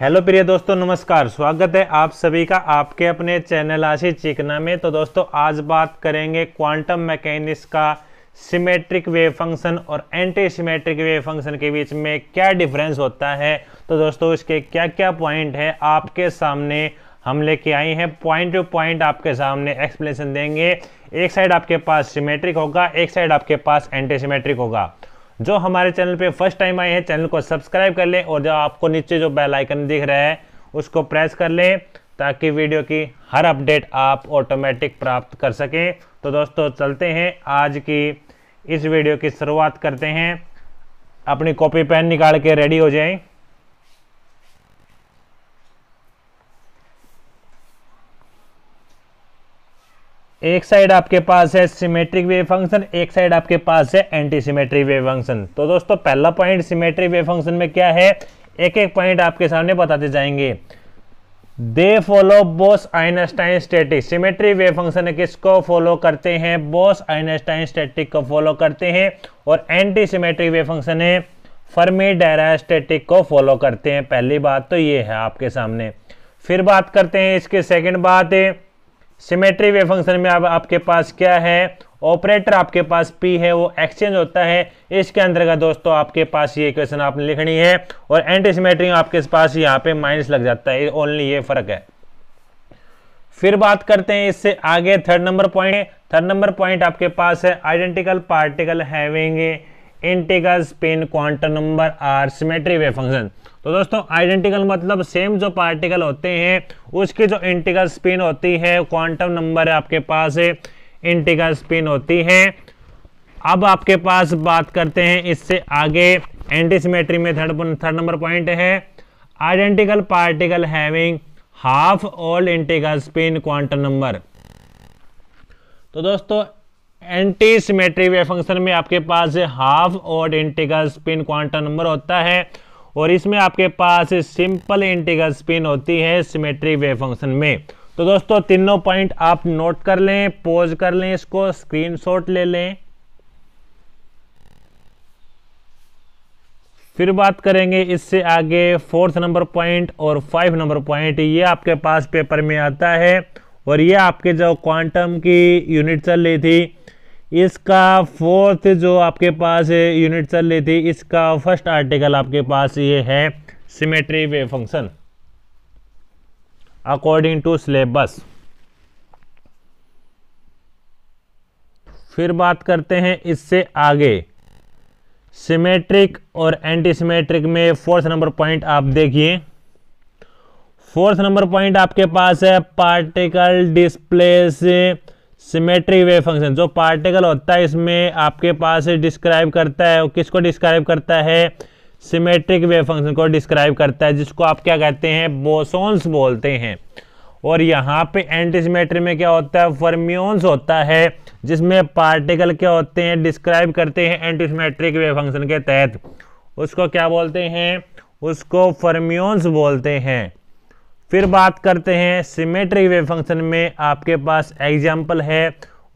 hello प्रिय दोस्तों नमस्कार स्वागत है आप सभी का आपके अपने चैनल आशी चिकना में तो दोस्तों आज बात करेंगे क्वांटम मैकेनिक्स का सिमेट्रिक वेव फंक्शन और एंटी सिमेट्रिक वेव फंक्शन के बीच में क्या डिफरेंस होता है तो दोस्तों इसके क्या क्या पॉइंट है आपके सामने हम लेके आए हैं पॉइंट टू पॉइंट आपके सामने एक्सप्लेनेशन देंगे एक साइड आपके पास सिमेट्रिक होगा एक साइड आपके पास एंटी सिमेट्रिक होगा जो हमारे चैनल पे फर्स्ट टाइम आए हैं चैनल को सब्सक्राइब कर लें और जो आपको नीचे जो बेल आइकन दिख रहा है उसको प्रेस कर लें ताकि वीडियो की हर अपडेट आप ऑटोमेटिक प्राप्त कर सकें तो दोस्तों चलते हैं आज की इस वीडियो की शुरुआत करते हैं अपनी कॉपी पेन निकाल के रेडी हो जाएं एक साइड आपके पास है सिमेट्रिक वेव फंक्शन एक साइड आपके पास है एंटी सिमेट्रिक वेव फंक्शन तो दोस्तों पहला पॉइंट सिमेट्रिक वेव फंक्शन में क्या है एक एक पॉइंट आपके सामने बताते जाएंगे they follow Bose Einstein static symmetry wave function किसको फॉलो करते हैं बोस आइनस्टाइन स्टैटिक को फॉलो करते हैं और एंटी सिमेट्रिक वेव फंक्शन है फर्मी डायरा स्टेटिक को फॉलो करते हैं पहली बात तो ये है आपके सामने फिर बात करते हैं इसके सेकंड बात है सिमेट्री वे फंक्शन में अब आप, आपके पास क्या है ऑपरेटर आपके पास पी है वो एक्सचेंज होता है इसके का दोस्तों आपके पास ये क्वेश्चन आपने लिखनी है और एंटी सिमेट्री आपके पास यहाँ पे माइनस लग जाता है ओनली ये फर्क है फिर बात करते हैं इससे आगे third number point third number point आपके पास है identical particle having integral spin quantum number are symmetry wave function तो दोस्तों आइडेंटिकल मतलब सेम जो पार्टिकल होते हैं उसकी जो इंटीगल स्पिन होती है क्वांटम नंबर है आपके पास इंटीगल स्पिन होती है अब आपके पास बात करते हैं इससे आगे एंटीसीमेट्री में थर्ड थर्ड नंबर पॉइंट है identical particle having half all integral spin quantum number तो दोस्तों एंटीसीमेट्री वे फंक्शन में आपके पास हाफ और इंटीगल स्पिन क्वांटम नंबर होता है और इसमें आपके पास सिंपल इंटीगल स्पिन होती है सिमेट्रिक वेव फंक्शन में तो दोस्तों तीनों पॉइंट आप नोट कर लें पोज कर लें इसको स्क्रीनशॉट ले लें फिर बात करेंगे इससे आगे फोर्थ नंबर पॉइंट और फाइव नंबर पॉइंट ये आपके पास पेपर में आता है और ये आपके जो क्वांटम की यूनिट चल रही थी इसका फोर्थ जो आपके पास यूनिट चल रही थी इसका फर्स्ट आर्टिकल आपके पास ये है symmetry wave function according to syllabus फिर बात करते हैं इससे आगे सिमेट्रिक और एंटी सिमेट्रिक में फोर्थ नंबर पॉइंट आप देखिए फोर्थ नंबर पॉइंट आपके पास है particle displace symmetry wave function जो पार्टिकल होता है इसमें आपके पास डिस्क्राइब करता है किसको डिस्क्राइब करता है सिमेट्रिक वेव फंक्शन को डिस्क्राइब करता है जिसको आप क्या कहते हैं बोसोन्स बोलते हैं और यहाँ पे एंटी में क्या होता है फर्म्योन्स होता है जिसमें पार्टिकल क्या होते हैं डिस्क्राइब करते हैं एंटीसीमेट्रिक वेव फंक्शन के तहत उसको क्या बोलते हैं उसको फर्म्योन्स बोलते हैं फिर बात करते हैं सिमेट्रिक वेव फंक्शन में आपके पास एग्जाम्पल है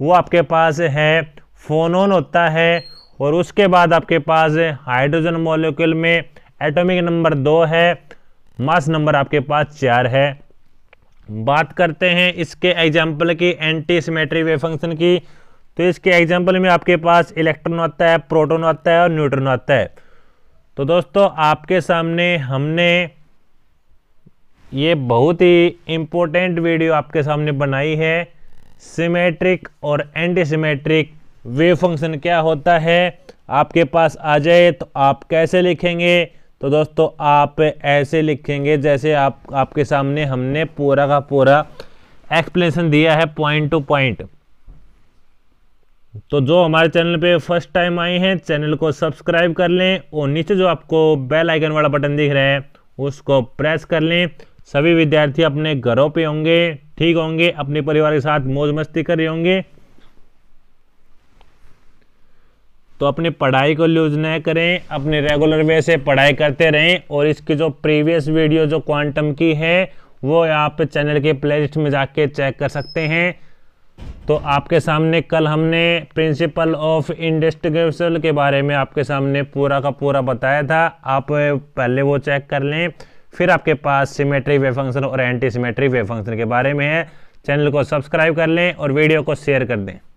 वो आपके पास है फोनोन होता है और उसके बाद आपके पास हाइड्रोजन मॉलिक्यूल में एटॉमिक नंबर दो है मास नंबर आपके पास चार है बात करते हैं इसके एग्जाम्पल की एंटी सिमेट्री वेव फंक्शन की तो इसके एग्जाम्पल में आपके पास इलेक्ट्रॉन आता है प्रोटॉन आता है और न्यूट्रॉन आता है तो दोस्तों आपके सामने हमने ये बहुत ही इम्पोर्टेंट वीडियो आपके सामने बनाई है सिमेट्रिक और एंटी सिमेट्रिक वेव फंक्शन क्या होता है आपके पास आ जाए तो आप कैसे लिखेंगे तो दोस्तों आप ऐसे लिखेंगे जैसे आप आपके सामने हमने पूरा का पूरा एक्सप्लेनेशन दिया है पॉइंट टू पॉइंट तो जो हमारे चैनल पे फर्स्ट टाइम आए हैं चैनल को सब्सक्राइब कर लें और नीचे जो आपको बेल आइकन वाला बटन दिख रहा है उसको प्रेस कर लें सभी विद्यार्थी अपने घरों पे होंगे ठीक होंगे अपने परिवार के साथ मौज मस्ती कर रहे होंगे तो अपनी पढ़ाई को लूज न करें अपने रेगुलर वे से पढ़ाई करते रहें और इसकी जो प्रीवियस वीडियो जो क्वांटम की है वो आप चैनल के प्लेलिस्ट में जाके चेक कर सकते हैं तो आपके सामने कल हमने प्रिंसिपल ऑफ इंडस्ट्रियल के बारे में आपके सामने पूरा का पूरा बताया था आप पहले वो चेक कर लें फिर आपके पास सिमेट्री वेव फंक्शन और एंटी सिमेट्री वेव फंक्शन के बारे में है चैनल को सब्सक्राइब कर लें और वीडियो को शेयर कर दें